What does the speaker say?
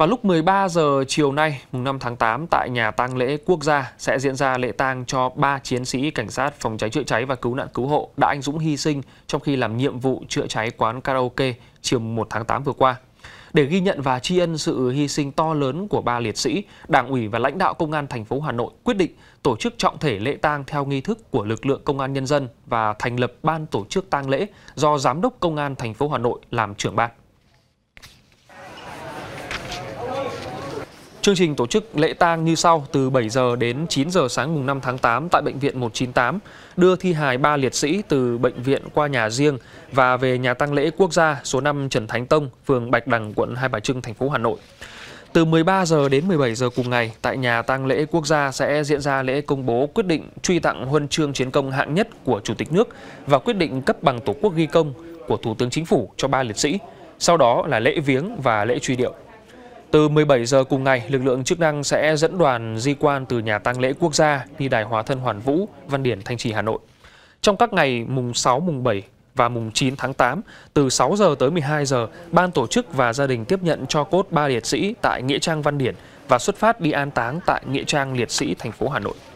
Vào lúc 13 giờ chiều nay, mùng 5 tháng 8 tại nhà tang lễ quốc gia sẽ diễn ra lễ tang cho 3 chiến sĩ cảnh sát phòng cháy chữa cháy và cứu nạn cứu hộ đã anh dũng hy sinh trong khi làm nhiệm vụ chữa cháy quán karaoke chiều 1 tháng 8 vừa qua. Để ghi nhận và tri ân sự hy sinh to lớn của ba liệt sĩ, Đảng ủy và lãnh đạo Công an thành phố Hà Nội quyết định tổ chức trọng thể lễ tang theo nghi thức của lực lượng Công an nhân dân và thành lập ban tổ chức tang lễ do Giám đốc Công an thành phố Hà Nội làm trưởng ban. Chương trình tổ chức lễ tang như sau từ 7 giờ đến 9 giờ sáng mùng 5 tháng 8 tại bệnh viện 198, đưa thi hài ba liệt sĩ từ bệnh viện qua nhà riêng và về nhà tang lễ quốc gia số 5 Trần Thánh Tông, phường Bạch Đằng, quận Hai Bà Trưng, thành phố Hà Nội. Từ 13 giờ đến 17 giờ cùng ngày, tại nhà tang lễ quốc gia sẽ diễn ra lễ công bố quyết định truy tặng huân chương chiến công hạng nhất của Chủ tịch nước và quyết định cấp bằng Tổ quốc ghi công của Thủ tướng Chính phủ cho ba liệt sĩ. Sau đó là lễ viếng và lễ truy điệu. Từ 17 giờ cùng ngày, lực lượng chức năng sẽ dẫn đoàn di quan từ nhà tang lễ quốc gia đi Đài Hóa Thân Hoàn Vũ, Văn Điển, Thanh Trì, Hà Nội. Trong các ngày mùng 6, mùng 7 và mùng 9 tháng 8, từ 6 giờ tới 12 giờ, ban tổ chức và gia đình tiếp nhận cho cốt ba liệt sĩ tại Nghĩa Trang Văn Điển và xuất phát đi an táng tại Nghĩa Trang Liệt Sĩ, thành phố Hà Nội.